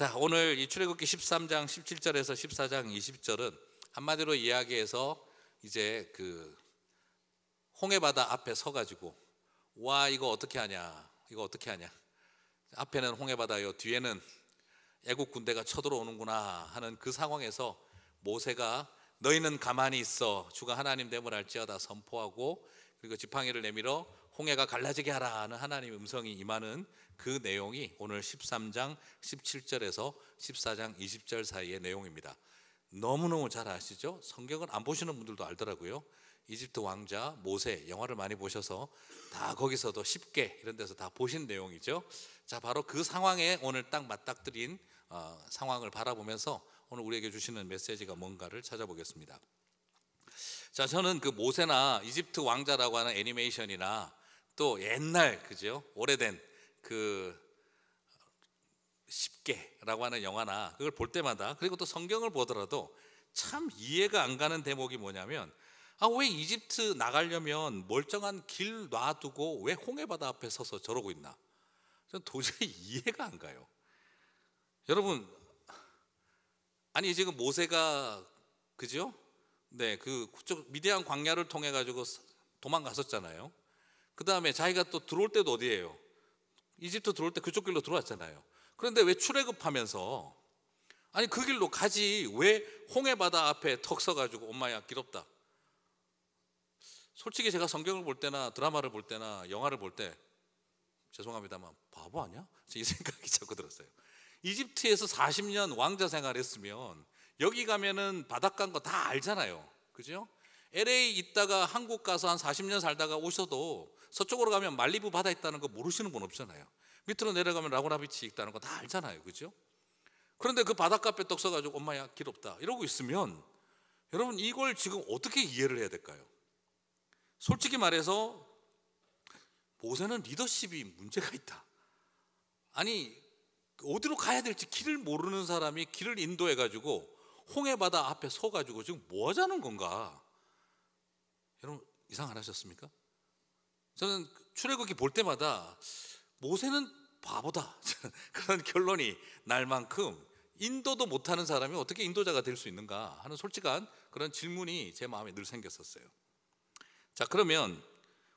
자, 오늘 이 출애굽기 13장 17절에서 14장 20절은 한마디로 이야기해서 이제 그 홍해 바다 앞에 서 가지고 와 이거 어떻게 하냐? 이거 어떻게 하냐? 앞에는 홍해 바다요. 뒤에는 애국 군대가 쳐들어오는구나 하는 그 상황에서 모세가 너희는 가만히 있어 주가 하나님 됨을 알지어다 선포하고 그리고 지팡이를 내밀어 홍해가 갈라지게 하라는 하 하나님의 음성이 임하는 그 내용이 오늘 13장 17절에서 14장 20절 사이의 내용입니다. 너무너무 잘 아시죠? 성경을 안 보시는 분들도 알더라고요. 이집트 왕자 모세 영화를 많이 보셔서 다 거기서도 쉽게 이런 데서 다 보신 내용이죠. 자, 바로 그 상황에 오늘 딱 맞닥뜨린 어, 상황을 바라보면서 오늘 우리에게 주시는 메시지가 뭔가를 찾아보겠습니다. 자, 저는 그 모세나 이집트 왕자라고 하는 애니메이션이나 또 옛날 그죠? 오래된 그 쉽게라고 하는 영화나 그걸 볼 때마다 그리고 또 성경을 보더라도 참 이해가 안 가는 대목이 뭐냐면 아 왜 이집트 나가려면 멀쩡한 길 놔두고 왜 홍해바다 앞에 서서 저러고 있나? 전 도저히 이해가 안 가요. 여러분 아니 지금 모세가 그죠? 네, 그 미대한 광야를 통해 가지고 도망갔었잖아요. 그 다음에 자기가 또 들어올 때도 어디예요? 이집트 들어올 때 그쪽 길로 들어왔잖아요. 그런데 왜 출애굽하면서 아니 그 길로 가지 왜 홍해 바다 앞에 턱 서가지고 엄마야 길럽다 솔직히 제가 성경을 볼 때나 드라마를 볼 때나 영화를 볼 때 죄송합니다만 바보 아니야? 이 생각이 자꾸 들었어요. 이집트에서 40년 왕자 생활했으면 여기 가면은 바닷가인 거 다 알잖아요. 그죠? LA 있다가 한국 가서 한 40년 살다가 오셔도 서쪽으로 가면 말리부 바다 있다는 거 모르시는 분 없잖아요. 밑으로 내려가면 라고나비치 있다는 거 다 알잖아요. 그죠? 그런데 그 바닷가 빼떡 써가지고 엄마야 길 없다 이러고 있으면 여러분 이걸 지금 어떻게 이해를 해야 될까요? 솔직히 말해서 모세는 리더십이 문제가 있다. 아니 어디로 가야 될지 길을 모르는 사람이 길을 인도해 가지고 홍해바다 앞에 서 가지고 지금 뭐 하자는 건가? 여러분 이상 안 하셨습니까? 저는 출애굽기 볼 때마다 모세는 바보다 그런 결론이 날 만큼 인도도 못하는 사람이 어떻게 인도자가 될 수 있는가 하는 솔직한 그런 질문이 제 마음에 늘 생겼었어요. 자 그러면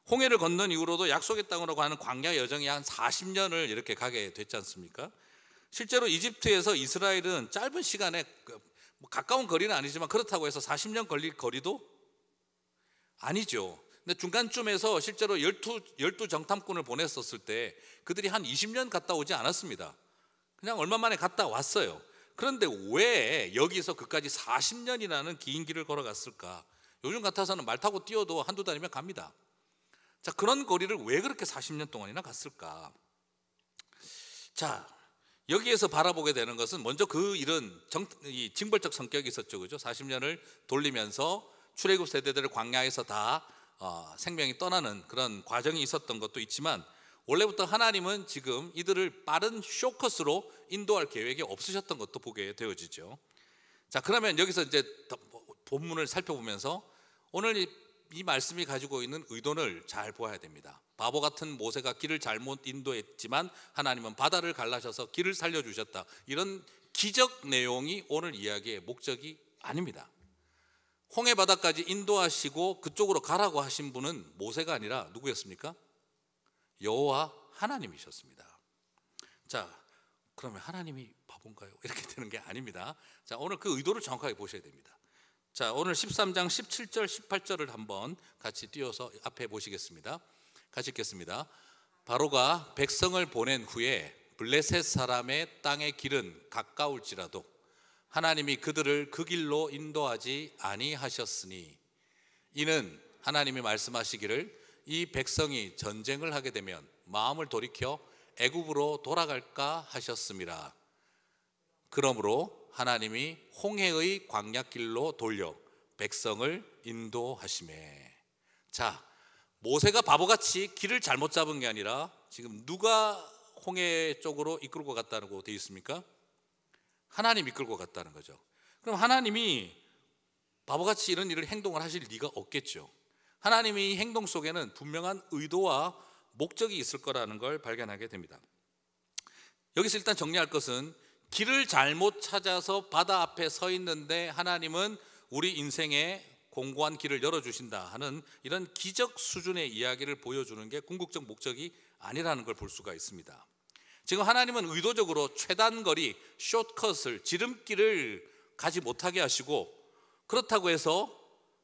홍해를 건넌 이후로도 약속의 땅으로 가는 광야 여정이 한 40년을 이렇게 가게 됐지 않습니까? 실제로 이집트에서 이스라엘은 짧은 시간에 그 뭐 가까운 거리는 아니지만 그렇다고 해서 40년 걸릴 거리도 아니죠. 근데 중간쯤에서 실제로 열두, 열두 정탐꾼을 보냈었을 때 그들이 한 20년 갔다 오지 않았습니다. 그냥 얼마 만에 갔다 왔어요. 그런데 왜 여기서 그까지 40년이라는 긴 길을 걸어갔을까? 요즘 같아서는 말 타고 뛰어도 한두 달이면 갑니다. 자, 그런 거리를 왜 그렇게 40년 동안이나 갔을까? 자, 여기에서 바라보게 되는 것은 먼저 그 일은 정, 이 징벌적 성격이 있었죠. 그죠? 40년을 돌리면서 출애굽 세대들을 광야에서 다 어, 생명이 떠나는 그런 과정이 있었던 것도 있지만 원래부터 하나님은 지금 이들을 빠른 쇼커스로 인도할 계획이 없으셨던 것도 보게 되어지죠. 자 그러면 여기서 이제 본문을 살펴보면서 오늘 이, 이 말씀이 가지고 있는 의도를 잘 보아야 됩니다. 바보 같은 모세가 길을 잘못 인도했지만 하나님은 바다를 갈라셔서 길을 살려주셨다. 이런 기적 내용이 오늘 이야기의 목적이 아닙니다. 홍해 바다까지 인도하시고 그쪽으로 가라고 하신 분은 모세가 아니라 누구였습니까? 여호와 하나님이셨습니다. 자, 그러면 하나님이 바본가요? 이렇게 되는 게 아닙니다. 자, 오늘 그 의도를 정확하게 보셔야 됩니다. 자, 오늘 13장 17절, 18절을 한번 같이 띄어서 앞에 보시겠습니다. 같이 읽겠습니다. 바로가 백성을 보낸 후에 블레셋 사람의 땅의 길은 가까울지라도 하나님이 그들을 그 길로 인도하지 아니하셨으니 이는 하나님이 말씀하시기를 이 백성이 전쟁을 하게 되면 마음을 돌이켜 애굽으로 돌아갈까 하셨습니다. 그러므로 하나님이 홍해의 광야길로 돌려 백성을 인도하심에 자 모세가 바보같이 길을 잘못 잡은 게 아니라 지금 누가 홍해 쪽으로 이끌고 갔다고 되어 있습니까? 하나님이 끌고 갔다는 거죠. 그럼 하나님이 바보같이 이런 일을 행동을 하실 리가 없겠죠. 하나님이 행동 속에는 분명한 의도와 목적이 있을 거라는 걸 발견하게 됩니다. 여기서 일단 정리할 것은 길을 잘못 찾아서 바다 앞에 서 있는데 하나님은 우리 인생에 공고한 길을 열어주신다 하는 이런 기적 수준의 이야기를 보여주는 게 궁극적 목적이 아니라는 걸 볼 수가 있습니다. 지금 하나님은 의도적으로 최단거리, 쇼컷을 지름길을 가지 못하게 하시고 그렇다고 해서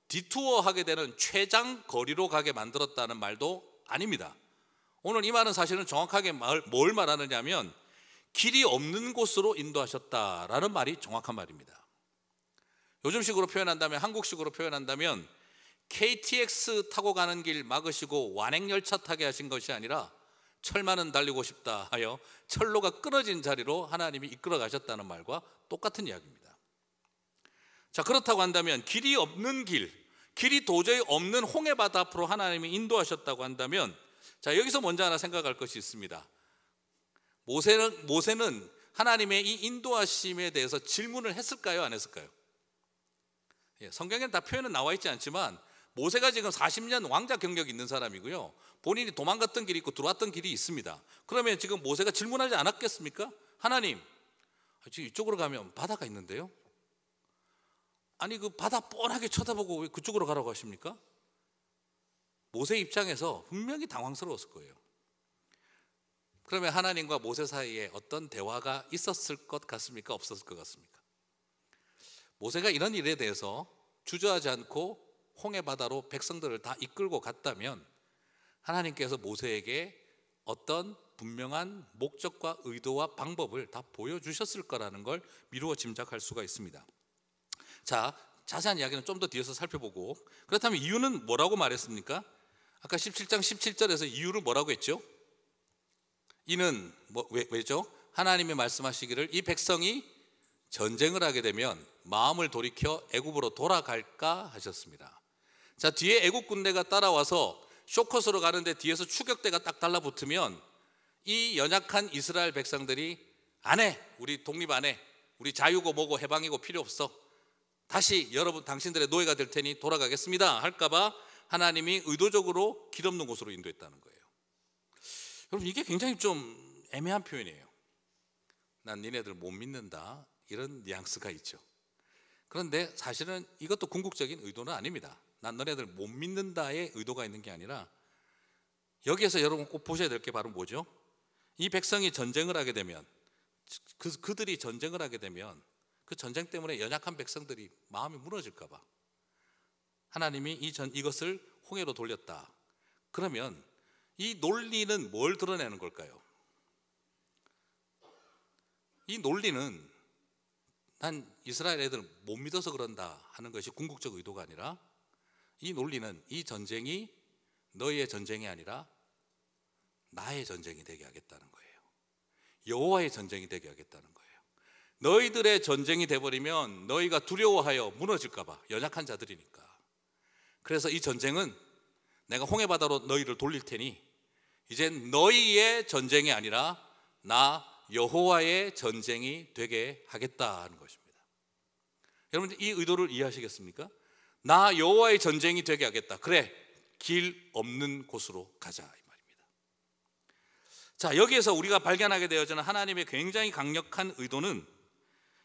디투어하게 되는 최장거리로 가게 만들었다는 말도 아닙니다. 오늘 이 말은 사실은 정확하게 뭘 말하느냐면 길이 없는 곳으로 인도하셨다라는 말이 정확한 말입니다. 요즘식으로 표현한다면 한국식으로 표현한다면 KTX 타고 가는 길 막으시고 완행열차 타게 하신 것이 아니라 철만은 달리고 싶다 하여 철로가 끊어진 자리로 하나님이 이끌어 가셨다는 말과 똑같은 이야기입니다. 자, 그렇다고 한다면 길이 없는 길, 길이 도저히 없는 홍해바다 앞으로 하나님이 인도하셨다고 한다면 자, 여기서 먼저 하나 생각할 것이 있습니다. 모세는, 모세는 하나님의 이 인도하심에 대해서 질문을 했을까요? 안 했을까요? 예, 성경에는 다 표현은 나와 있지 않지만 모세가 지금 40년 왕자 경력이 있는 사람이고요. 본인이 도망갔던 길이 있고 들어왔던 길이 있습니다. 그러면 지금 모세가 질문하지 않았겠습니까? 하나님, 아, 지금 이쪽으로 가면 바다가 있는데요. 아니 그 바다 뻔하게 쳐다보고 왜 그쪽으로 가라고 하십니까? 모세 입장에서 분명히 당황스러웠을 거예요. 그러면 하나님과 모세 사이에 어떤 대화가 있었을 것 같습니까? 없었을 것 같습니까? 모세가 이런 일에 대해서 주저하지 않고 홍해 바다로 백성들을 다 이끌고 갔다면 하나님께서 모세에게 어떤 분명한 목적과 의도와 방법을 다 보여주셨을 거라는 걸 미루어 짐작할 수가 있습니다. 자, 자세한 이야기는 좀 더 뒤에서 살펴보고 그렇다면 이유는 뭐라고 말했습니까? 아까 17장 17절에서 이유를 뭐라고 했죠? 이는 뭐, 왜, 왜죠? 하나님의 말씀하시기를 이 백성이 전쟁을 하게 되면 마음을 돌이켜 애굽으로 돌아갈까 하셨습니다. 자, 뒤에 애국 군대가 따라와서 쇼컷으로 가는데 뒤에서 추격대가 딱 달라붙으면 이 연약한 이스라엘 백성들이 안 해. 우리 독립 안 해. 우리 자유고 뭐고 해방이고 필요 없어. 다시 여러분 당신들의 노예가 될 테니 돌아가겠습니다. 할까봐 하나님이 의도적으로 길 없는 곳으로 인도했다는 거예요. 여러분 이게 굉장히 좀 애매한 표현이에요. 난 니네들 못 믿는다 이런 뉘앙스가 있죠. 그런데 사실은 이것도 궁극적인 의도는 아닙니다. 난 너네들 못 믿는다의 의도가 있는 게 아니라 여기에서 여러분 꼭 보셔야 될 게 바로 뭐죠? 이 백성이 전쟁을 하게 되면 그, 그들이 전쟁을 하게 되면 그 전쟁 때문에 연약한 백성들이 마음이 무너질까 봐 하나님이 이 전, 이것을 홍해로 돌렸다. 그러면 이 논리는 뭘 드러내는 걸까요? 이 논리는 난 이스라엘 애들 못 믿어서 그런다 하는 것이 궁극적 의도가 아니라 이 논리는 이 전쟁이 너희의 전쟁이 아니라 나의 전쟁이 되게 하겠다는 거예요. 여호와의 전쟁이 되게 하겠다는 거예요. 너희들의 전쟁이 돼버리면 너희가 두려워하여 무너질까봐 연약한 자들이니까. 그래서 이 전쟁은 내가 홍해 바다로 너희를 돌릴 테니 이제 너희의 전쟁이 아니라 나 여호와의 전쟁이 되게 하겠다는 것입니다. 여러분 이 의도를 이해하시겠습니까? 나 여호와의 전쟁이 되게 하겠다. 그래. 길 없는 곳으로 가자 이 말입니다. 자, 여기에서 우리가 발견하게 되어지는 하나님의 굉장히 강력한 의도는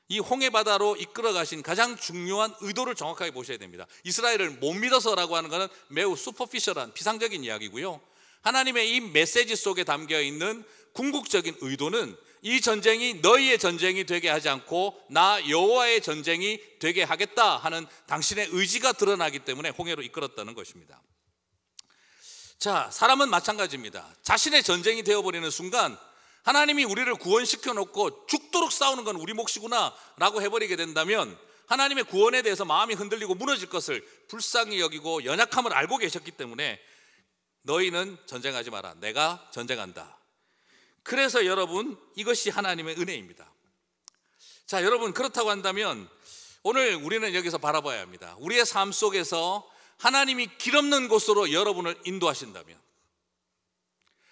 이 홍해 바다로 이끌어 가신 가장 중요한 의도를 정확하게 보셔야 됩니다. 이스라엘을 못 믿어서라고 하는 것은 매우 슈퍼피셜한 피상적인 이야기고요. 하나님의 이 메시지 속에 담겨 있는 궁극적인 의도는 이 전쟁이 너희의 전쟁이 되게 하지 않고 나 여호와의 전쟁이 되게 하겠다 하는 당신의 의지가 드러나기 때문에 홍해로 이끌었다는 것입니다. 자, 사람은 마찬가지입니다. 자신의 전쟁이 되어버리는 순간 하나님이 우리를 구원시켜 놓고 죽도록 싸우는 건 우리 몫이구나 라고 해버리게 된다면 하나님의 구원에 대해서 마음이 흔들리고 무너질 것을 불쌍히 여기고 연약함을 알고 계셨기 때문에 너희는 전쟁하지 마라. 내가 전쟁한다. 그래서 여러분 이것이 하나님의 은혜입니다. 자, 여러분 그렇다고 한다면 오늘 우리는 여기서 바라봐야 합니다. 우리의 삶 속에서 하나님이 길 없는 곳으로 여러분을 인도하신다면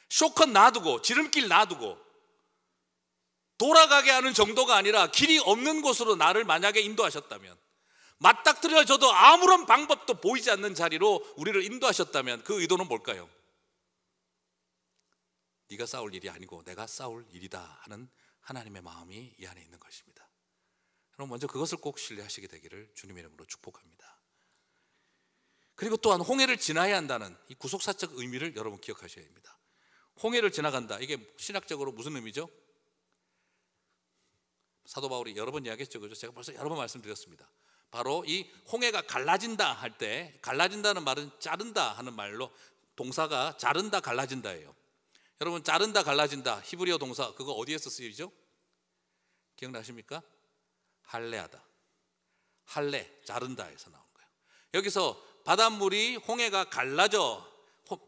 쇼컷 놔두고 지름길 놔두고 돌아가게 하는 정도가 아니라 길이 없는 곳으로 나를 만약에 인도하셨다면 맞닥뜨려져도 아무런 방법도 보이지 않는 자리로 우리를 인도하셨다면 그 의도는 뭘까요? 네가 싸울 일이 아니고 내가 싸울 일이다 하는 하나님의 마음이 이 안에 있는 것입니다. 그럼 먼저 그것을 꼭 신뢰하시게 되기를 주님의 이름으로 축복합니다. 그리고 또한 홍해를 지나야 한다는 이 구속사적 의미를 여러분 기억하셔야 됩니다. 홍해를 지나간다. 이게 신학적으로 무슨 의미죠? 사도 바울이 여러 번 이야기했죠. 그죠? 제가 벌써 여러 번 말씀드렸습니다. 바로 이 홍해가 갈라진다 할 때 갈라진다는 말은 자른다 하는 말로 동사가 자른다 갈라진다예요. 여러분 자른다 갈라진다 히브리어 동사 그거 어디에서 쓰이죠? 기억나십니까? 할래하다할래 자른다에서 나온 거예요. 여기서 바닷물이 홍해가 갈라져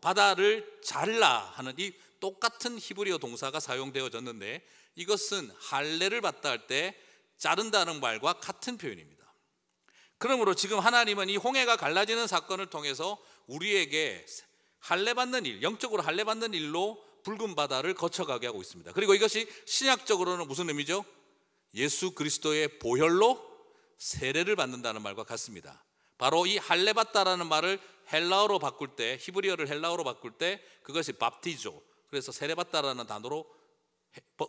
바다를 잘라 하는 이 똑같은 히브리어 동사가 사용되어졌는데 이것은 할례를 받다 할 때 자른다는 말과 같은 표현입니다. 그러므로 지금 하나님은 이 홍해가 갈라지는 사건을 통해서 우리에게 할례 받는 일, 영적으로 할례 받는 일로 붉은 바다를 거쳐가게 하고 있습니다. 그리고 이것이 신약적으로는 무슨 의미죠? 예수 그리스도의 보혈로 세례를 받는다는 말과 같습니다. 바로 이 할례받다라는 말을 헬라어로 바꿀 때 히브리어를 헬라어로 바꿀 때 그것이 밥티조 그래서 세례받다라는 단어로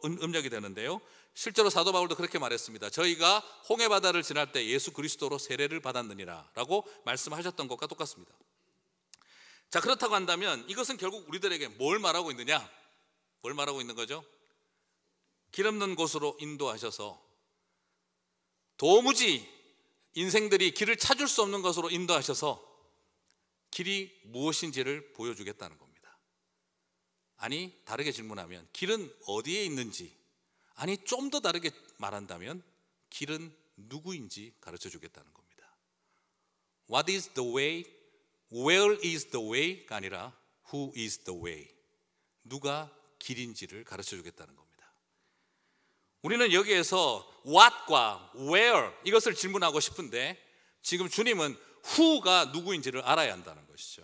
음, 음력이 되는데요. 실제로 사도 바울도 그렇게 말했습니다. 저희가 홍해 바다를 지날 때 예수 그리스도로 세례를 받았느니라라고 말씀하셨던 것과 똑같습니다. 자, 그렇다고 한다면 이것은 결국 우리들에게 뭘 말하고 있느냐? 뭘 말하고 있는 거죠? 길 없는 곳으로 인도하셔서 도무지 인생들이 길을 찾을 수 없는 것으로 인도하셔서 길이 무엇인지를 보여주겠다는 겁니다. 아니, 다르게 질문하면 길은 어디에 있는지, 아니, 좀 더 다르게 말한다면 길은 누구인지 가르쳐 주겠다는 겁니다. What is the way Where is the way가 아니라 Who is the way? 누가 길인지를 가르쳐 주겠다는 겁니다. 우리는 여기에서 what과 where 이것을 질문하고 싶은데 지금 주님은 who가 누구인지를 알아야 한다는 것이죠.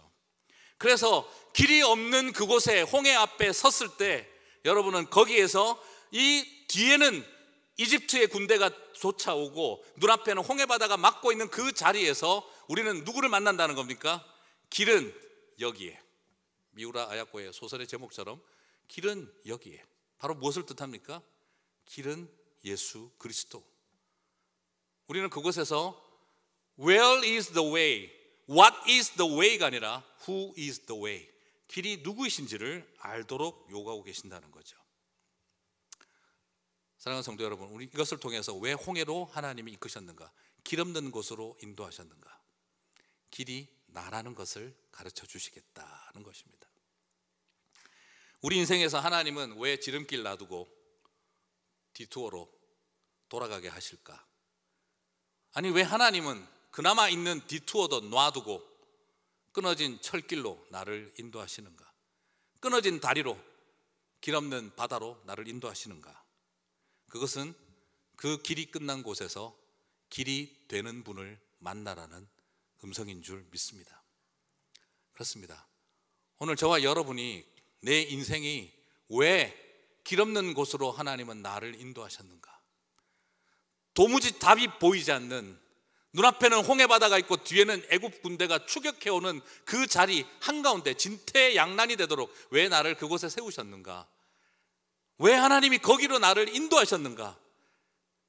그래서 길이 없는 그곳에 홍해 앞에 섰을 때 여러분은 거기에서 이 뒤에는 이집트의 군대가 쫓아오고 눈앞에는 홍해 바다가 막고 있는 그 자리에서 우리는 누구를 만난다는 겁니까? 길은 여기에 미우라 아야코의 소설의 제목처럼 길은 여기에 바로 무엇을 뜻합니까? 길은 예수 그리스도. 우리는 그곳에서 where is the way? what is the way가 아니라 who is the way? 길이 누구이신지를 알도록 요구하고 계신다는 거죠. 사랑하는 성도 여러분, 우리 이것을 통해서 왜 홍해로 하나님이 이끄셨는가? 길없는 곳으로 인도하셨는가? 길이 나라는 것을 가르쳐 주시겠다는 것입니다. 우리 인생에서 하나님은 왜 지름길 놔두고 디투어로 돌아가게 하실까? 아니 왜 하나님은 그나마 있는 디투어도 놔두고 끊어진 철길로 나를 인도하시는가? 끊어진 다리로 길 없는 바다로 나를 인도하시는가? 그것은 그 길이 끝난 곳에서 길이 되는 분을 만나라는 음성인 줄 믿습니다. 그렇습니다. 오늘 저와 여러분이 내 인생이 왜 길 없는 곳으로 하나님은 나를 인도하셨는가? 도무지 답이 보이지 않는 눈앞에는 홍해바다가 있고 뒤에는 애굽 군대가 추격해오는 그 자리 한가운데 진퇴양난이 되도록 왜 나를 그곳에 세우셨는가? 왜 하나님이 거기로 나를 인도하셨는가?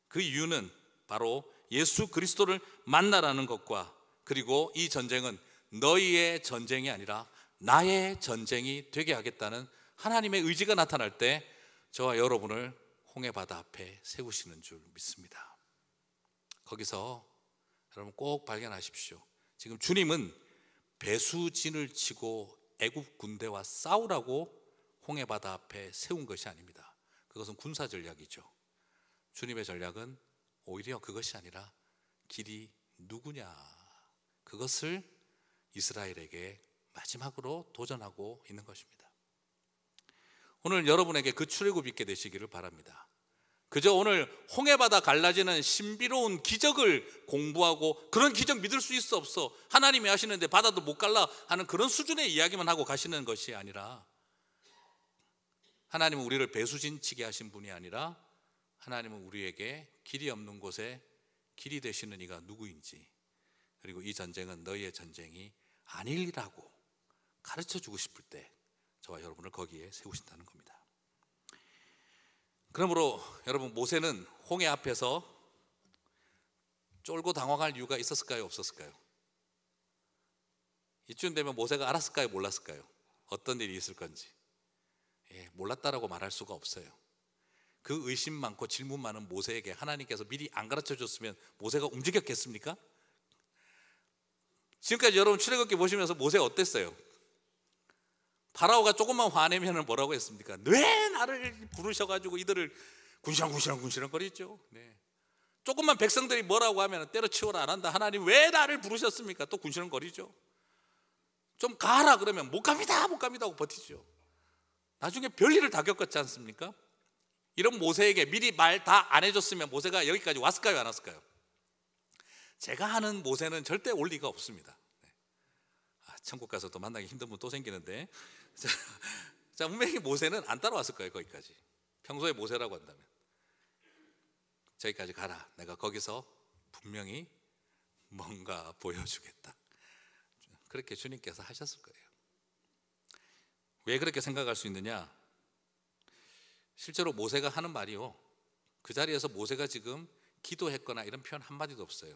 그 이유는 바로 예수 그리스도를 만나라는 것과 그리고 이 전쟁은 너희의 전쟁이 아니라 나의 전쟁이 되게 하겠다는 하나님의 의지가 나타날 때 저와 여러분을 홍해 바다 앞에 세우시는 줄 믿습니다. 거기서 여러분 꼭 발견하십시오. 지금 주님은 배수진을 치고 애굽 군대와 싸우라고 홍해 바다 앞에 세운 것이 아닙니다. 그것은 군사 전략이죠. 주님의 전략은 오히려 그것이 아니라 길이 누구냐 그것을 이스라엘에게 마지막으로 도전하고 있는 것입니다. 오늘 여러분에게 그 출애굽 있게 되시기를 바랍니다. 그저 오늘 홍해바다 갈라지는 신비로운 기적을 공부하고 그런 기적 믿을 수 있어 없어 하나님이 하시는데 바다도 못 갈라 하는 그런 수준의 이야기만 하고 가시는 것이 아니라 하나님은 우리를 배수진치게 하신 분이 아니라 하나님은 우리에게 길이 없는 곳에 길이 되시는 이가 누구인지 그리고 이 전쟁은 너희의 전쟁이 아니라고 가르쳐 주고 싶을 때 저와 여러분을 거기에 세우신다는 겁니다. 그러므로 여러분 모세는 홍해 앞에서 쫄고 당황할 이유가 있었을까요? 없었을까요? 이쯤 되면 모세가 알았을까요? 몰랐을까요? 어떤 일이 있을 건지. 예, 몰랐다라고 말할 수가 없어요. 그 의심 많고 질문 많은 모세에게 하나님께서 미리 안 가르쳐 줬으면 모세가 움직였겠습니까? 지금까지 여러분 출애굽기 보시면서 모세 어땠어요? 바라오가 조금만 화내면 뭐라고 했습니까? 왜 네, 나를 부르셔가지고 이들을 군시렁군시렁군시렁거리죠. 네. 조금만 백성들이 뭐라고 하면 때려치워라 안 한다. 하나님 왜 나를 부르셨습니까? 또 군시렁거리죠. 좀 가라 그러면 못 갑니다, 못 갑니다 하고 버티죠. 나중에 별일을 다 겪었지 않습니까? 이런 모세에게 미리 말 다 안 해줬으면 모세가 여기까지 왔을까요, 안 왔을까요? 제가 하는 모세는 절대 올 리가 없습니다. 네. 아, 천국 가서 또 만나기 힘든 분 또 생기는데 자, 자, 분명히 모세는 안 따라왔을 거예요 거기까지. 평소에 모세라고 한다면 저기까지 가라. 내가 거기서 분명히 뭔가 보여주겠다. 그렇게 주님께서 하셨을 거예요. 왜 그렇게 생각할 수 있느냐? 실제로 모세가 하는 말이요. 그 자리에서 모세가 지금 기도했거나 이런 표현 한마디도 없어요.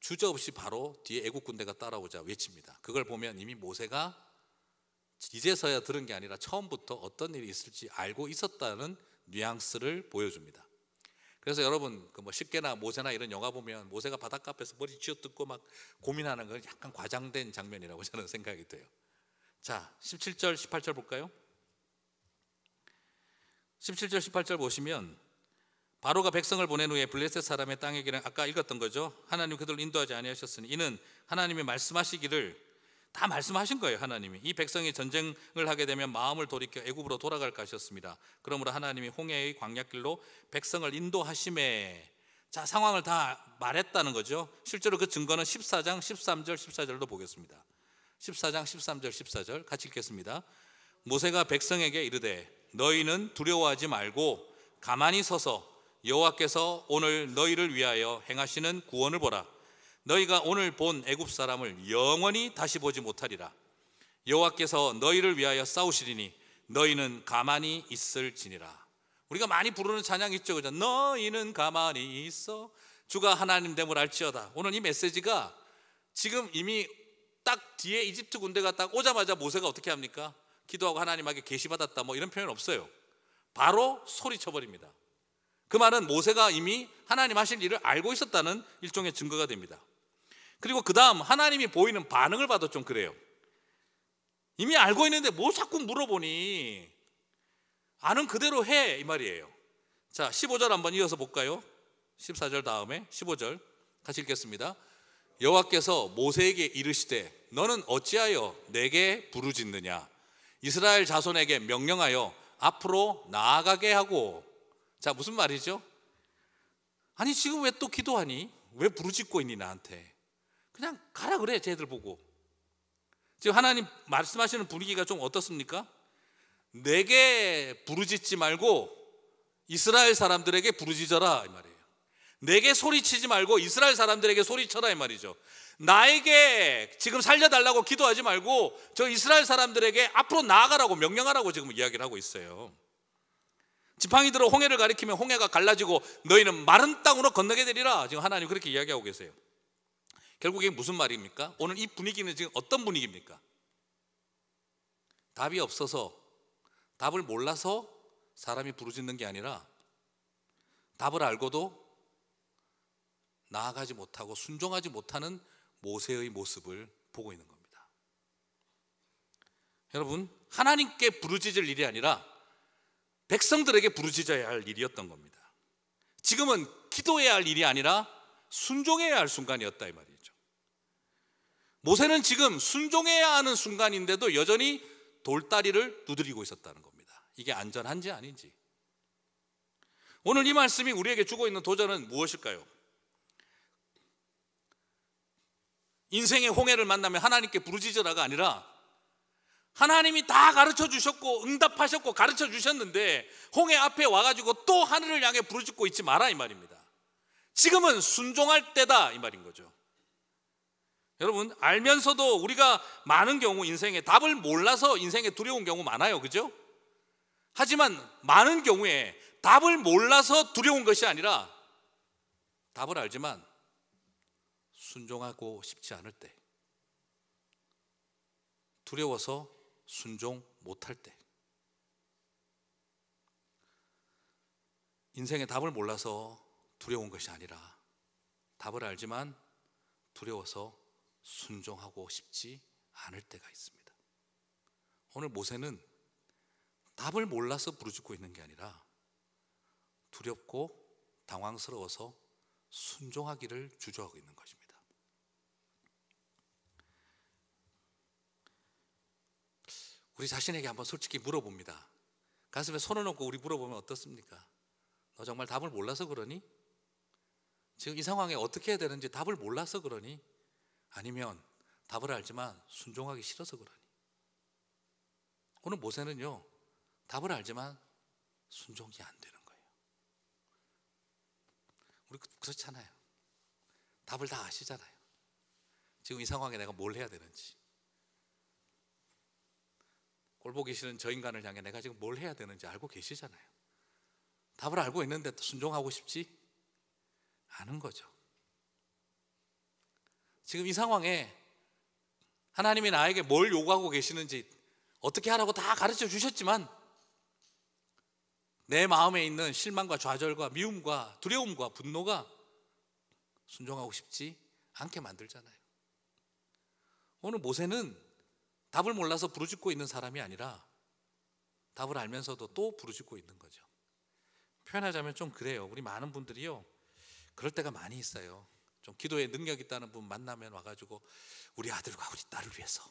주저없이 바로 뒤에 애국 군대가 따라오자 외칩니다. 그걸 보면 이미 모세가 이제서야 들은 게 아니라 처음부터 어떤 일이 있을지 알고 있었다는 뉘앙스를 보여줍니다. 그래서 여러분 그뭐 쉽게나 모세나 이런 영화 보면 모세가 바닷가 앞에서 머리 쥐어뜯고 막 고민하는 건 약간 과장된 장면이라고 저는 생각이 돼요. 자, 17절, 18절 볼까요? 17절, 18절 보시면 바로가 백성을 보낸 후에 블레셋 사람의 땅에게는 아까 읽었던 거죠. 하나님 그들을 인도하지 아니하셨으니 이는 하나님이 말씀하시기를 다 말씀하신 거예요, 하나님이. 이 백성이 전쟁을 하게 되면 마음을 돌이켜 애굽으로 돌아갈까 하셨습니다. 그러므로 하나님이 홍해의 광야길로 백성을 인도하심에 자, 상황을 다 말했다는 거죠. 실제로 그 증거는 14장 13절 14절도 보겠습니다. 14장 13절 14절 같이 읽겠습니다. 모세가 백성에게 이르되 너희는 두려워하지 말고 가만히 서서 여호와께서 오늘 너희를 위하여 행하시는 구원을 보라. 너희가 오늘 본 애굽 사람을 영원히 다시 보지 못하리라. 여호와께서 너희를 위하여 싸우시리니 너희는 가만히 있을지니라. 우리가 많이 부르는 찬양 있죠, 그죠? 너희는 가만히 있어 주가 하나님 됨을 알지어다. 오늘 이 메시지가 지금 이미 딱 뒤에 이집트 군대가 딱 오자마자 모세가 어떻게 합니까? 기도하고 하나님에게 계시 받았다 뭐 이런 표현 없어요. 바로 소리쳐 버립니다. 그 말은 모세가 이미 하나님 하실 일을 알고 있었다는 일종의 증거가 됩니다. 그리고 그 다음 하나님이 보이는 반응을 봐도 좀 그래요. 이미 알고 있는데 뭐 자꾸 물어보니 아는 그대로 해 이 말이에요. 자, 15절 한번 이어서 볼까요? 14절 다음에 15절 같이 읽겠습니다. 여호와께서 모세에게 이르시되 너는 어찌하여 내게 부르짖느냐 이스라엘 자손에게 명령하여 앞으로 나아가게 하고 자, 무슨 말이죠? 아니, 지금 왜 또 기도하니? 왜 부르짖고 있니, 나한테? 그냥 가라 그래, 쟤들 보고. 지금 하나님 말씀하시는 분위기가 좀 어떻습니까? 내게 부르짖지 말고 이스라엘 사람들에게 부르짖어라 이 말이에요. 내게 소리치지 말고 이스라엘 사람들에게 소리쳐라 이 말이죠. 나에게 지금 살려달라고 기도하지 말고 저 이스라엘 사람들에게 앞으로 나아가라고 명령하라고 지금 이야기를 하고 있어요. 지팡이 들어 홍해를 가리키면 홍해가 갈라지고 너희는 마른 땅으로 건너게 되리라. 지금 하나님 그렇게 이야기하고 계세요. 결국에 무슨 말입니까? 오늘 이 분위기는 지금 어떤 분위기입니까? 답이 없어서 답을 몰라서 사람이 부르짖는 게 아니라 답을 알고도 나아가지 못하고 순종하지 못하는 모세의 모습을 보고 있는 겁니다. 여러분, 하나님께 부르짖을 일이 아니라 백성들에게 부르짖어야 할 일이었던 겁니다. 지금은 기도해야 할 일이 아니라 순종해야 할 순간이었다 이 말이죠. 모세는 지금 순종해야 하는 순간인데도 여전히 돌다리를 두드리고 있었다는 겁니다. 이게 안전한지 아닌지. 오늘 이 말씀이 우리에게 주고 있는 도전은 무엇일까요? 인생의 홍해를 만나면 하나님께 부르짖으라가 아니라 하나님이 다 가르쳐 주셨고 응답하셨고 가르쳐 주셨는데 홍해 앞에 와가지고 또 하늘을 향해 부르짖고 있지 마라 이 말입니다. 지금은 순종할 때다 이 말인 거죠. 여러분 알면서도 우리가 많은 경우 인생에 답을 몰라서 인생에 두려운 경우 많아요, 그죠? 하지만 많은 경우에 답을 몰라서 두려운 것이 아니라 답을 알지만 순종하고 싶지 않을 때 두려워서 순종 못할 때 인생의 답을 몰라서 두려운 것이 아니라 답을 알지만 두려워서 순종하고 싶지 않을 때가 있습니다. 오늘 모세는 답을 몰라서 부르짖고 있는 게 아니라 두렵고 당황스러워서 순종하기를 주저하고 있는 것입니다. 우리 자신에게 한번 솔직히 물어봅니다. 가슴에 손을 얹고 우리 물어보면 어떻습니까? 너 정말 답을 몰라서 그러니? 지금 이 상황에 어떻게 해야 되는지 답을 몰라서 그러니? 아니면 답을 알지만 순종하기 싫어서 그러니? 오늘 모세는요, 답을 알지만 순종이 안 되는 거예요. 우리 그, 그렇잖아요. 답을 다 아시잖아요. 지금 이 상황에 내가 뭘 해야 되는지. 꼴보 계시는 저 인간을 향해 내가 지금 뭘 해야 되는지 알고 계시잖아요. 답을 알고 있는데 순종하고 싶지 않은 거죠. 지금 이 상황에 하나님이 나에게 뭘 요구하고 계시는지 어떻게 하라고 다 가르쳐 주셨지만 내 마음에 있는 실망과 좌절과 미움과 두려움과 분노가 순종하고 싶지 않게 만들잖아요. 오늘 모세는 답을 몰라서 부르짖고 있는 사람이 아니라 답을 알면서도 또 부르짖고 있는 거죠. 표현하자면 좀 그래요. 우리 많은 분들이요. 그럴 때가 많이 있어요. 좀 기도에 능력 있다는 분 만나면 와가지고 우리 아들과 우리 딸을 위해서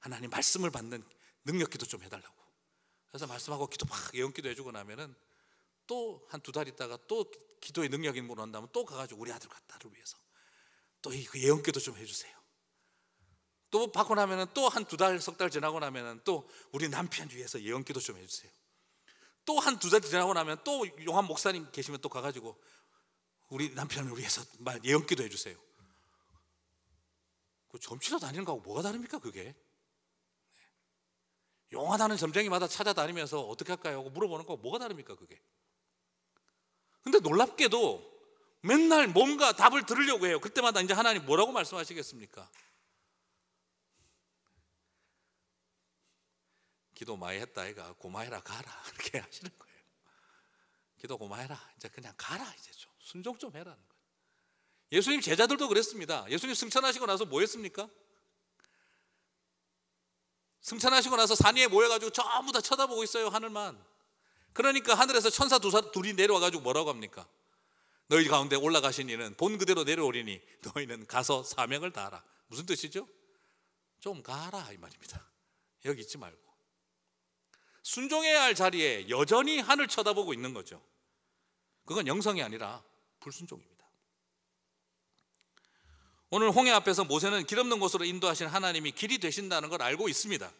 하나님 말씀을 받는 능력 기도 좀 해달라고. 그래서 말씀하고 기도 막 예언 기도 해주고 나면은 또 한 두 달 있다가 또 기도의 능력인 분 온다면 또 가가지고 우리 아들과 딸을 위해서 또 그 예언 기도 좀 해주세요. 또 받고 나면또 한 두 달, 석 달 지나고 나면또 우리 남편 위해서 예언 기도 좀 해주세요. 또 한 두 달 지나고 나면 또 용한 목사님 계시면 또 가가지고 우리 남편을 위해서 예언 기도 해주세요. 그 점치러 다니는 거하고 뭐가 다릅니까, 그게? 네. 용하다는 점쟁이마다 찾아다니면서 어떻게 할까요? 하고 물어보는 거 뭐가 다릅니까, 그게? 근데 놀랍게도 맨날 뭔가 답을 들으려고 해요. 그때마다 이제 하나님 뭐라고 말씀하시겠습니까? 기도 많이 했다 아이가 고마해라 가라 이렇게 하시는 거예요. 기도 고마해라 이제 그냥 가라 이제 좀 순종 좀 해라는 거예요. 예수님 제자들도 그랬습니다. 예수님 승천하시고 나서 뭐 했습니까? 승천하시고 나서 산 위에 모여가지고 전부 다 쳐다보고 있어요 하늘만. 그러니까 하늘에서 천사 두 사, 둘이 내려와가지고 뭐라고 합니까? 너희 가운데 올라가신 이는 본 그대로 내려오리니 너희는 가서 사명을 다하라. 무슨 뜻이죠? 좀 가라 이 말입니다. 여기 있지 말고. 순종해야 할 자리에 여전히 하늘 쳐다보고 있는 거죠. 그건 영성이 아니라 불순종입니다. 오늘 홍해 앞에서 모세는 길 없는 곳으로 인도하신 하나님이 길이 되신다는 걸 알고 있습니다.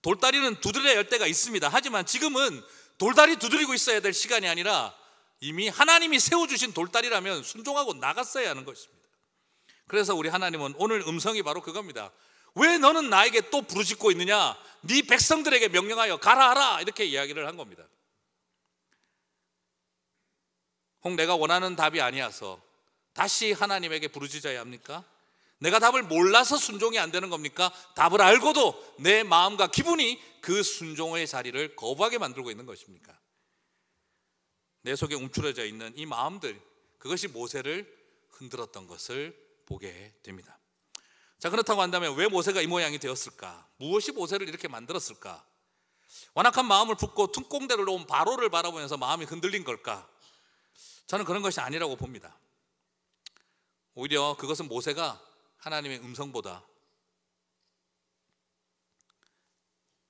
돌다리는 두드려야 할 때가 있습니다. 하지만 지금은 돌다리 두드리고 있어야 될 시간이 아니라 이미 하나님이 세워주신 돌다리라면 순종하고 나갔어야 하는 것입니다. 그래서 우리 하나님은 오늘 음성이 바로 그겁니다. 왜 너는 나에게 또 부르짖고 있느냐? 네 백성들에게 명령하여 가라 하라 이렇게 이야기를 한 겁니다. 혹 내가 원하는 답이 아니어서 다시 하나님에게 부르짖어야 합니까? 내가 답을 몰라서 순종이 안 되는 겁니까? 답을 알고도 내 마음과 기분이 그 순종의 자리를 거부하게 만들고 있는 것입니까? 내 속에 움츠러져 있는 이 마음들 그것이 모세를 흔들었던 것을 보게 됩니다. 자, 그렇다고 한다면 왜 모세가 이 모양이 되었을까? 무엇이 모세를 이렇게 만들었을까? 완악한 마음을 품고 퉁공대를 놓은 바로를 바라보면서 마음이 흔들린 걸까? 저는 그런 것이 아니라고 봅니다. 오히려 그것은 모세가 하나님의 음성보다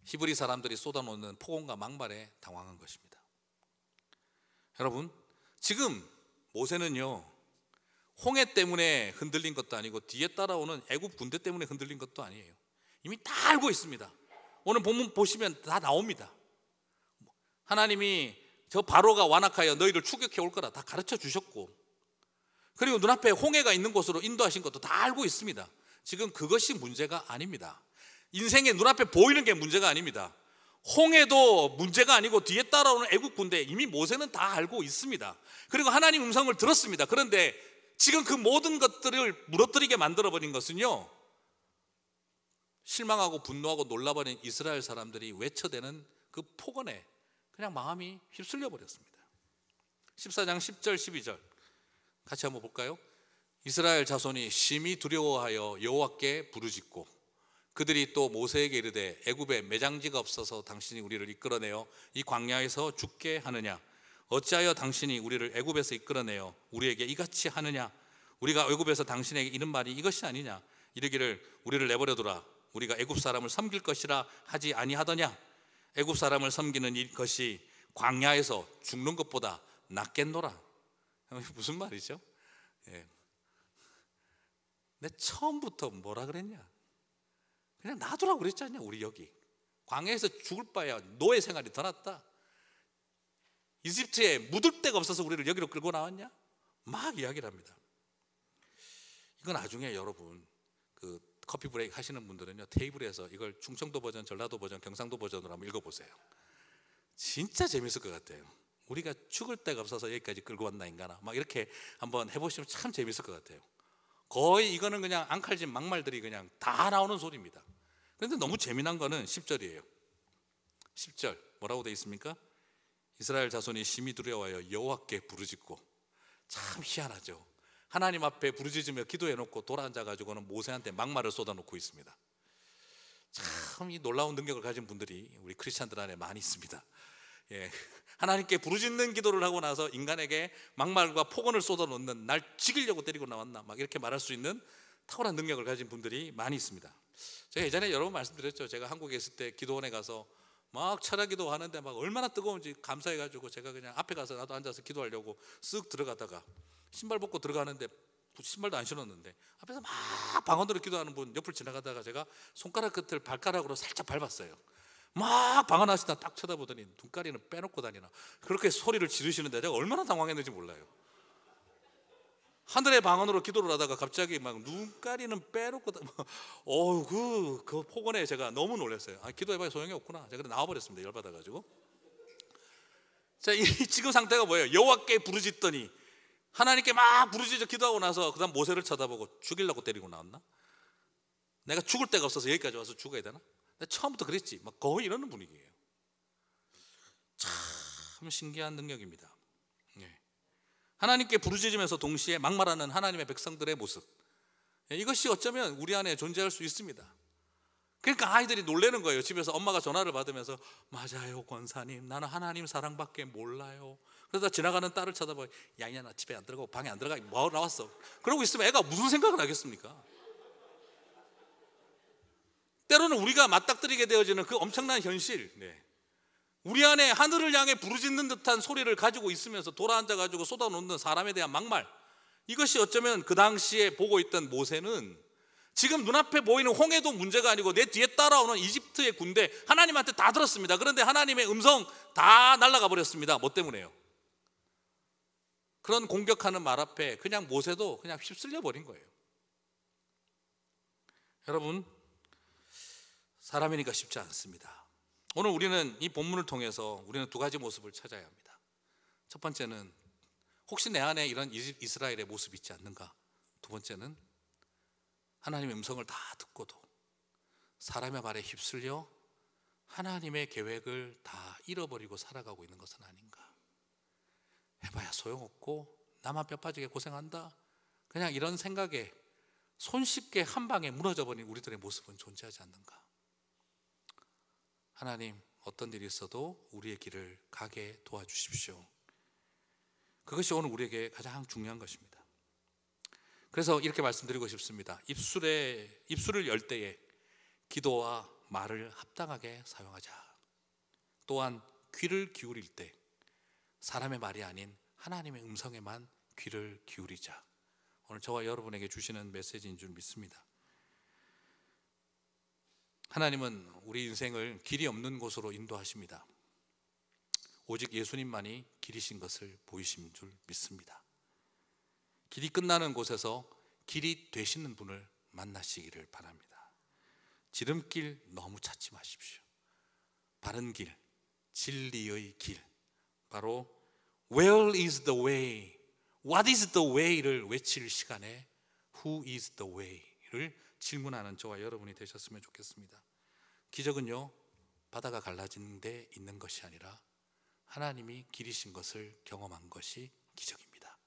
히브리 사람들이 쏟아놓는 폭언과 막말에 당황한 것입니다. 여러분, 지금 모세는요, 홍해 때문에 흔들린 것도 아니고 뒤에 따라오는 애굽 군대 때문에 흔들린 것도 아니에요. 이미 다 알고 있습니다. 오늘 본문 보시면 다 나옵니다. 하나님이 저 바로가 완악하여 너희를 추격해 올 거라 다 가르쳐 주셨고 그리고 눈앞에 홍해가 있는 곳으로 인도하신 것도 다 알고 있습니다. 지금 그것이 문제가 아닙니다. 인생의 눈앞에 보이는 게 문제가 아닙니다. 홍해도 문제가 아니고 뒤에 따라오는 애국 군대 이미 모세는 다 알고 있습니다. 그리고 하나님 음성을 들었습니다. 그런데 지금 그 모든 것들을 무너뜨리게 만들어버린 것은요, 실망하고 분노하고 놀라버린 이스라엘 사람들이 외쳐대는 그 폭언에 그냥 마음이 휩쓸려 버렸습니다. 14장 10절 12절 같이 한번 볼까요? 이스라엘 자손이 심히 두려워하여 여호와께 부르짖고 그들이 또 모세에게 이르되 애굽에 매장지가 없어서 당신이 우리를 이끌어내어 이 광야에서 죽게 하느냐 어찌하여 당신이 우리를 애굽에서 이끌어내어 우리에게 이같이 하느냐 우리가 애굽에서 당신에게 이런 말이 이것이 아니냐 이르기를 우리를 내버려두라 우리가 애굽 사람을 섬길 것이라 하지 아니하더냐 애굽 사람을 섬기는 것이 광야에서 죽는 것보다 낫겠노라 무슨 말이죠? 예. 내 처음부터 뭐라 그랬냐 그냥 놔두라 그랬지 않냐 우리 여기 광야에서 죽을 바야 노예 생활이 더 낫다 이집트에 묻을 데가 없어서 우리를 여기로 끌고 나왔냐? 막 이야기를 합니다. 이건 나중에 여러분 그 커피 브레이크 하시는 분들은요 테이블에서 이걸 충청도 버전, 전라도 버전, 경상도 버전으로 한번 읽어보세요. 진짜 재밌을 것 같아요. 우리가 죽을 데가 없어서 여기까지 끌고 왔나 인가나 막 이렇게 한번 해보시면 참 재밌을 것 같아요. 거의 이거는 그냥 앙칼진 막말들이 그냥 다 나오는 소리입니다. 그런데 너무 재미난 거는 10절이에요. 10절 뭐라고 돼 있습니까? 이스라엘 자손이 심히 두려워하여 여호와께 부르짖고 참 희한하죠. 하나님 앞에 부르짖으며 기도해 놓고 돌아앉아 가지고는 모세한테 막말을 쏟아 놓고 있습니다. 참 이 놀라운 능력을 가진 분들이 우리 크리스천들 안에 많이 있습니다. 예. 하나님께 부르짖는 기도를 하고 나서 인간에게 막말과 폭언을 쏟아 놓는 날 죽이려고 때리고 나왔나 막 이렇게 말할 수 있는 탁월한 능력을 가진 분들이 많이 있습니다. 제가 예전에 여러분 말씀드렸죠. 제가 한국에 있을 때 기도원에 가서 막 철학기도 하는데 막 얼마나 뜨거운지 감사해가지고 제가 그냥 앞에 가서 나도 앉아서 기도하려고 쓱 들어가다가 신발 벗고 들어가는데 신발도 안 신었는데 앞에서 막 방언으로 기도하는 분 옆을 지나가다가 제가 손가락 끝을 발가락으로 살짝 밟았어요. 막 방언하시다 딱 쳐다보더니 눈가리는 빼놓고 다니나 그렇게 소리를 지르시는데 제가 얼마나 당황했는지 몰라요. 하늘의 방언으로 기도를 하다가 갑자기 막 눈가리는 빼놓고 뭐, 어우 그, 그 폭언에 제가 너무 놀랐어요. 아, 기도해봐야 소용이 없구나. 제가 나와버렸습니다. 열받아가지고. 자, 이 지금 상태가 뭐예요? 여호와께 부르짖더니 하나님께 막 부르짖어 기도하고 나서 그다음 모세를 쳐다보고 죽이려고 때리고 나왔나? 내가 죽을 데가 없어서 여기까지 와서 죽어야 되나? 내가 처음부터 그랬지. 막 거의 이러는 분위기예요. 참 신기한 능력입니다. 하나님께 부르짖으면서 동시에 막말하는 하나님의 백성들의 모습. 예, 이것이 어쩌면 우리 안에 존재할 수 있습니다. 그러니까 아이들이 놀래는 거예요. 집에서 엄마가 전화를 받으면서 맞아요, 권사님. 나는 하나님 사랑밖에 몰라요. 그러다 지나가는 딸을 쳐다봐고 야이야 나 집에 안 들어가고 방에 안 들어가 뭐 나왔어. 그러고 있으면 애가 무슨 생각을 하겠습니까? 때로는 우리가 맞닥뜨리게 되어지는 그 엄청난 현실. 네. 우리 안에 하늘을 향해 부르짖는 듯한 소리를 가지고 있으면서 돌아앉아 가지고 쏟아놓는 사람에 대한 막말 이것이 어쩌면 그 당시에 보고 있던 모세는 지금 눈앞에 보이는 홍해도 문제가 아니고 내 뒤에 따라오는 이집트의 군대 하나님한테 다 들었습니다. 그런데 하나님의 음성 다 날아가 버렸습니다. 뭐 때문에요? 그런 공격하는 말 앞에 그냥 모세도 그냥 휩쓸려 버린 거예요. 여러분 사람이니까 쉽지 않습니다. 오늘 우리는 이 본문을 통해서 우리는 두 가지 모습을 찾아야 합니다. 첫 번째는 혹시 내 안에 이런 이스라엘의 모습이 있지 않는가? 두 번째는 하나님의 음성을 다 듣고도 사람의 말에 휩쓸려 하나님의 계획을 다 잃어버리고 살아가고 있는 것은 아닌가? 해봐야 소용없고 나만 뼈 빠지게 고생한다. 그냥 이런 생각에 손쉽게 한 방에 무너져버린 우리들의 모습은 존재하지 않는가? 하나님 어떤 일이 있어도 우리의 길을 가게 도와주십시오. 그것이 오늘 우리에게 가장 중요한 것입니다. 그래서 이렇게 말씀드리고 싶습니다. 입술에 입술을 열 때에 기도와 말을 합당하게 사용하자. 또한 귀를 기울일 때 사람의 말이 아닌 하나님의 음성에만 귀를 기울이자. 오늘 저와 여러분에게 주시는 메시지인 줄 믿습니다. 하나님은 우리 인생을 길이 없는 곳으로 인도하십니다. 오직 예수님만이 길이신 것을 보이신 줄 믿습니다. 길이 끝나는 곳에서 길이 되시는 분을 만나시기를 바랍니다. 지름길 너무 찾지 마십시오. 바른 길, 진리의 길. 바로 Where is the way? What is the way를 외칠 시간에 Who is the way를 질문하는 저와 여러분이 되셨으면 좋겠습니다. 기적은요, 바다가 갈라진 데 있는 것이 아니라 하나님이 길이신 것을 경험한 것이 기적입니다.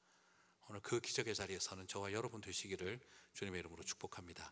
오늘 그 기적의 자리에서는 저와 여러분 되시기를 주님의 이름으로 축복합니다.